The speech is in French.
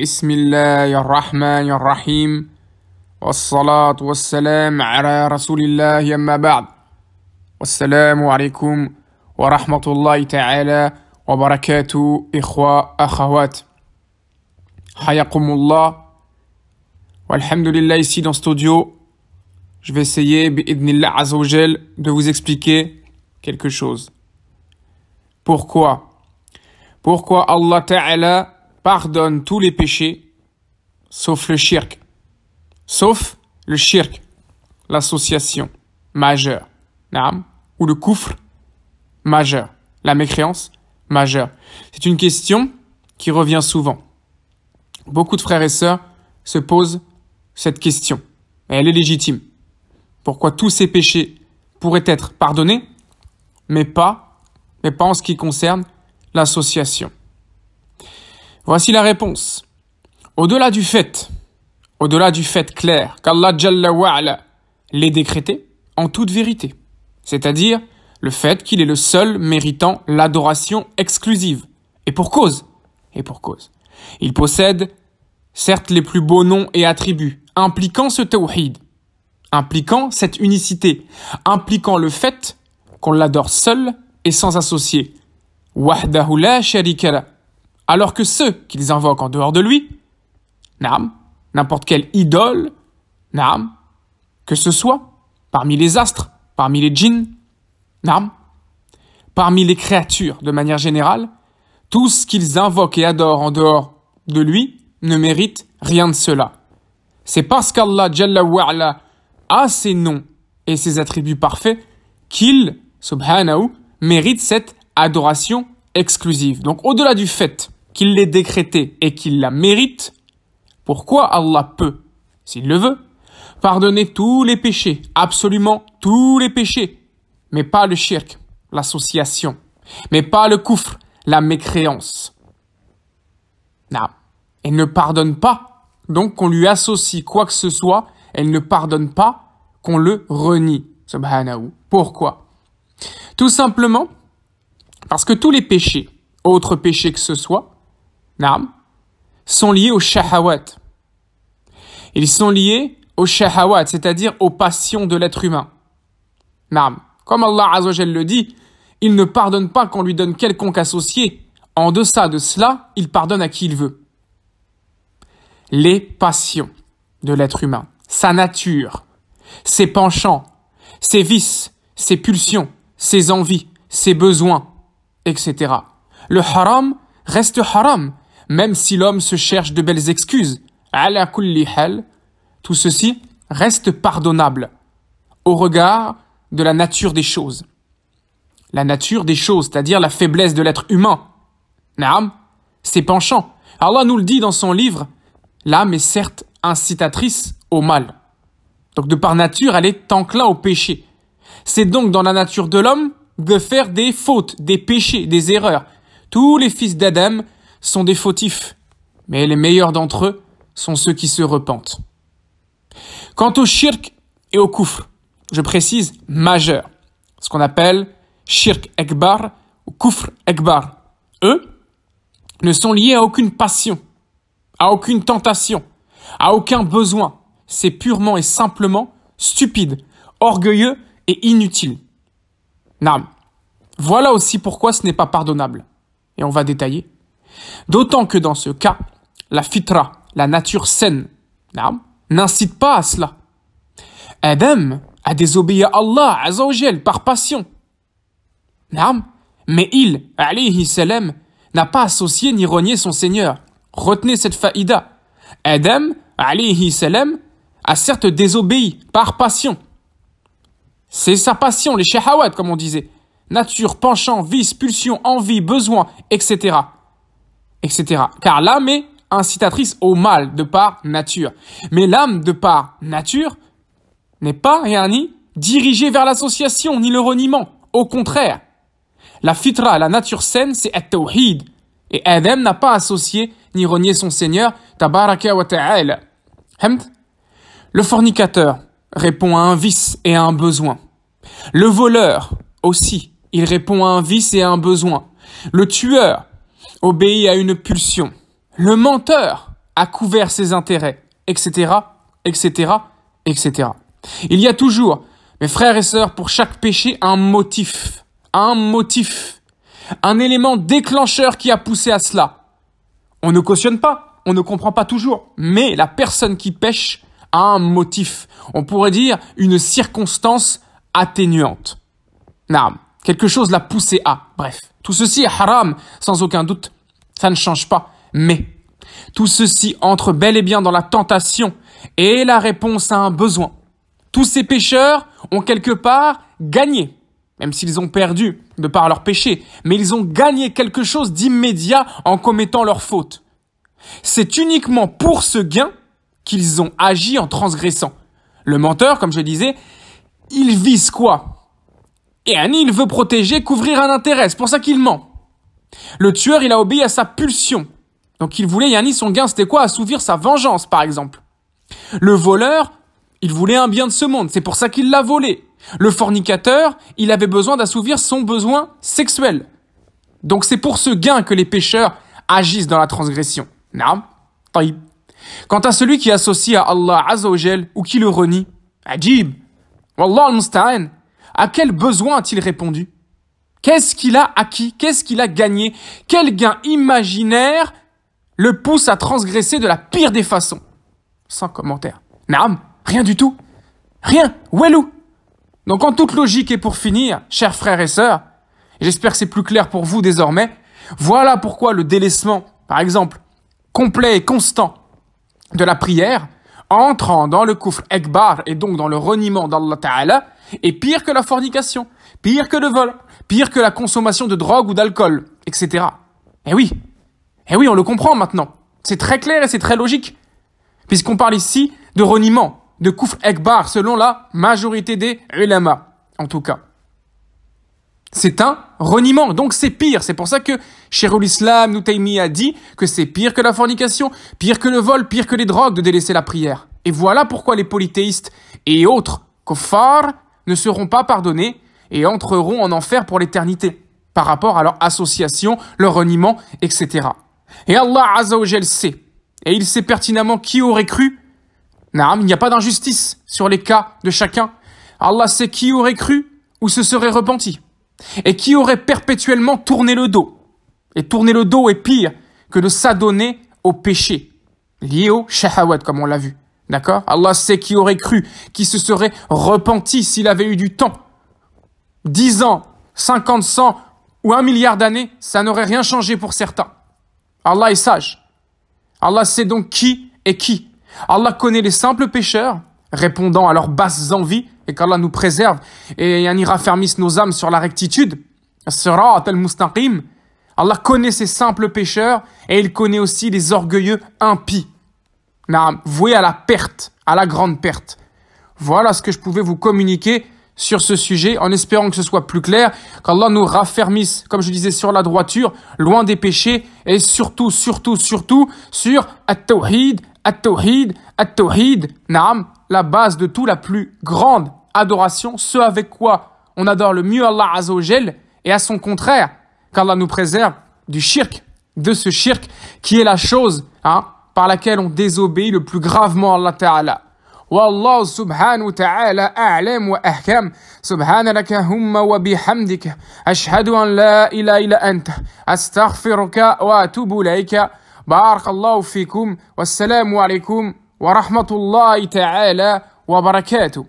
بسم الله الرحمن الرحيم والصلاة والسلام على رسول الله أما بعد والسلام عليكم ورحمة الله تعالى وبركاته إخوة أخوات حياكم الله والحمد لله ici dans studio je vais essayer بإذن الله عز وجل de vous expliquer quelque chose pourquoi pourquoi Allah Ta'ala pardonne tous les péchés, sauf le shirk. Sauf le shirk, l'association majeure, l'âme ou le kufr majeur, la mécréance majeure. C'est une question qui revient souvent. Beaucoup de frères et sœurs se posent cette question, et elle est légitime. Pourquoi tous ces péchés pourraient être pardonnés, mais pas, mais pas en ce qui concerne l'association Voici la réponse. Au-delà du fait, au-delà du fait clair qu'Allah Jalla l'ait décrété en toute vérité, c'est-à-dire le fait qu'il est le seul méritant l'adoration exclusive, et pour cause, et pour cause. Il possède certes les plus beaux noms et attributs, impliquant ce tawhid, impliquant cette unicité, impliquant le fait qu'on l'adore seul et sans associé. Wahdahu la alors que ceux qu'ils invoquent en dehors de lui, n'am, n'importe quelle idole, n'am, que ce soit parmi les astres, parmi les djinns, n'am, parmi les créatures de manière générale, tout ce qu'ils invoquent et adorent en dehors de lui ne mérite rien de cela. C'est parce qu'Allah a ses noms et ses attributs parfaits qu'il, subhanahu, mérite cette adoration exclusive. Donc au-delà du fait qu'il l'ait décrété et qu'il la mérite, pourquoi Allah peut, s'il le veut, pardonner tous les péchés, absolument tous les péchés, mais pas le shirk, l'association, mais pas le coufre, la mécréance. Non. Elle ne pardonne pas, donc qu'on lui associe quoi que ce soit, elle ne pardonne pas qu'on le renie. Subhanahu. Pourquoi Tout simplement parce que tous les péchés, autres péchés que ce soit, sont liés au shahawat. Ils sont liés au shahawat, c'est-à-dire aux passions de l'être humain. Comme Allah Azzawajal le dit, il ne pardonne pas qu'on lui donne quelconque associé. En deçà de cela, il pardonne à qui il veut. Les passions de l'être humain, sa nature, ses penchants, ses vices, ses pulsions, ses envies, ses besoins, etc. Le haram reste haram, même si l'homme se cherche de belles excuses. tout ceci reste pardonnable au regard de la nature des choses. La nature des choses, c'est-à-dire la faiblesse de l'être humain. Naam, c'est penchant. Allah nous le dit dans son livre, l'âme est certes incitatrice au mal. Donc de par nature, elle est enclin au péché. C'est donc dans la nature de l'homme de faire des fautes, des péchés, des erreurs. Tous les fils d'Adam sont des fautifs, mais les meilleurs d'entre eux sont ceux qui se repentent. Quant au shirk et au kufr, je précise majeur, ce qu'on appelle shirk ekbar ou kufr ekbar. Eux ne sont liés à aucune passion, à aucune tentation, à aucun besoin. C'est purement et simplement stupide, orgueilleux et inutile. Nam. Voilà aussi pourquoi ce n'est pas pardonnable. Et on va détailler. D'autant que dans ce cas, la fitra, la nature saine, n'incite pas à cela. Adam a désobéi à Allah Azzawajal par passion. Mais il, alayhi salam, n'a pas associé ni renié son Seigneur. Retenez cette faïda. Adam, alayhi salam, a certes désobéi par passion. C'est sa passion, les shahawat, comme on disait. Nature, penchant, vice, pulsion, envie, besoin, etc etc. Car l'âme est incitatrice au mal de par nature. Mais l'âme de par nature n'est pas rien ni dirigée vers l'association ni le reniement. Au contraire, la fitra, la nature saine, c'est at Et Adam n'a pas associé ni renié son Seigneur, tabaraka wa ta'ala. Le fornicateur répond à un vice et à un besoin. Le voleur aussi, il répond à un vice et à un besoin. Le tueur obéit à une pulsion. Le menteur a couvert ses intérêts, etc., etc., etc. Il y a toujours, mes frères et sœurs, pour chaque péché, un motif, un motif, un élément déclencheur qui a poussé à cela. On ne cautionne pas, on ne comprend pas toujours, mais la personne qui pêche a un motif. On pourrait dire une circonstance atténuante. Nam. Quelque chose l'a poussé à. Bref, tout ceci est haram, sans aucun doute. Ça ne change pas. Mais tout ceci entre bel et bien dans la tentation et la réponse à un besoin. Tous ces pécheurs ont quelque part gagné, même s'ils ont perdu de par leur péché, mais ils ont gagné quelque chose d'immédiat en commettant leur faute. C'est uniquement pour ce gain qu'ils ont agi en transgressant. Le menteur, comme je disais, il vise quoi et Annie, il veut protéger, couvrir un intérêt. C'est pour ça qu'il ment. Le tueur, il a obéi à sa pulsion. Donc il voulait, Yanni, son gain, c'était quoi Assouvir sa vengeance, par exemple. Le voleur, il voulait un bien de ce monde. C'est pour ça qu'il l'a volé. Le fornicateur, il avait besoin d'assouvir son besoin sexuel. Donc c'est pour ce gain que les pécheurs agissent dans la transgression. Naam, taïb. Quant à celui qui associe à Allah Azzawajal ou qui le renie, ajib. Wallah al à quel besoin a-t-il répondu Qu'est-ce qu'il a acquis Qu'est-ce qu'il a gagné Quel gain imaginaire le pousse à transgresser de la pire des façons Sans commentaire. Nam, rien du tout. Rien, Welou. Donc en toute logique et pour finir, chers frères et sœurs, j'espère que c'est plus clair pour vous désormais, voilà pourquoi le délaissement, par exemple, complet et constant de la prière entrant dans le kufr ekbar et donc dans le reniement d'Allah Ta'ala est pire que la fornication, pire que le vol, pire que la consommation de drogue ou d'alcool, etc. Eh oui, eh oui, on le comprend maintenant. C'est très clair et c'est très logique. Puisqu'on parle ici de reniement, de kufr ekbar selon la majorité des ulama, en tout cas c'est un reniement. Donc c'est pire. C'est pour ça que Sherul Islam Noutaimi a dit que c'est pire que la fornication, pire que le vol, pire que les drogues de délaisser la prière. Et voilà pourquoi les polythéistes et autres kofar ne seront pas pardonnés et entreront en enfer pour l'éternité par rapport à leur association, leur reniement, etc. Et Allah Azzawajal sait, et il sait pertinemment qui aurait cru. Naam, il n'y a pas d'injustice sur les cas de chacun. Allah sait qui aurait cru ou se serait repenti et qui aurait perpétuellement tourné le dos. Et tourner le dos est pire que de s'adonner au péché, lié au shahawad, comme on l'a vu. D'accord Allah sait qui aurait cru, qui se serait repenti s'il avait eu du temps. 10 ans, 50, 100 ou un milliard d'années, ça n'aurait rien changé pour certains. Allah est sage. Allah sait donc qui est qui. Allah connaît les simples pécheurs, répondant à leurs basses envies, et qu'Allah nous préserve et y raffermisse nos âmes sur la rectitude. sera sirat mustaqim Allah connaît ces simples pécheurs et il connaît aussi les orgueilleux impies. Naam, voués à la perte, à la grande perte. Voilà ce que je pouvais vous communiquer sur ce sujet en espérant que ce soit plus clair, qu'Allah nous raffermisse, comme je disais, sur la droiture, loin des péchés et surtout, surtout, surtout sur At-Tawhid, at Naam, la base de tout, la plus grande adoration ce avec quoi on adore le mieux Allah gel et à son contraire qu'Allah nous préserve du shirk de ce shirk qui est la chose hein, par laquelle on désobéit le plus gravement à Allah Ta'ala wa Allah Subhanu ta'ala a'lam wa ahkam subhanaka humma wa bihamdika ashhadu an la ilaha illa anta astaghfiruka wa atubu ilayka barakallahu fikoum wa assalamou alaykoum wa rahmatoullahi ta'ala wa barakatou